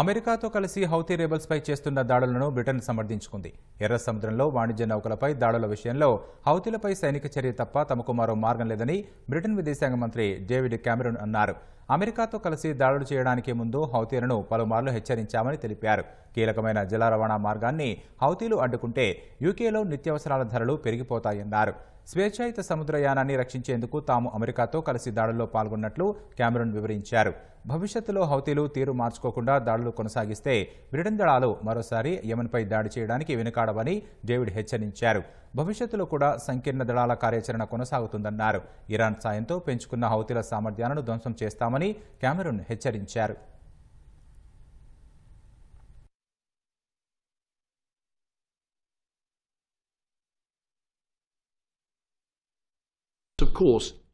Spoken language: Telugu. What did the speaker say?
అమెరికాతో కలిసి హౌతీ రేబల్స్పై చేస్తున్న దాడులను బ్రిటన్ సమర్థించుకుంది ఎర్ర సముద్రంలో వాణిజ్య నౌకలపై దాడుల విషయంలో హౌతీలపై సైనిక చర్య తప్ప తమకు మరో మార్గం లేదని బ్రిటన్ విదేశాంగ మంత్రి డేవిడ్ క్యామెరూన్ అన్నారు అమెరికాతో కలిసి దాడులు చేయడానికి ముందు హౌతీలను పలుమార్లు హెచ్చరించామని తెలిపారు కీలకమైన జల రవాణా మార్గాన్ని హౌతీలు అడ్డుకుంటే యూకేలో నిత్యావసరాల ధరలు పెరిగిపోతాయన్నారు స్వేచ్ఛాయుత సముద్రయానాన్ని రక్షించేందుకు తాము అమెరికాతో కలిసి దాడుల్లో పాల్గొన్నట్లు కెమెరన్ వివరించారు భవిష్యత్తులో హౌతీలు తీరు మార్చుకోకుండా దాడులు కొనసాగిస్తే బ్రిటన్ దళాలు మరోసారి యమన్పై దాడి చేయడానికి వెనుకాడవని డేవిడ్ హెచ్చరించారు భవిష్యత్తులో కూడా సంకీర్ణ దళాల కార్యాచరణ కొనసాగుతుందన్నారు ఇరాన్ సాయంతో పెంచుకున్న హౌతీల సామర్థ్యాలను ధ్వంసం చేస్తామని కెమెరూన్ హెచ్చరించారు Of course,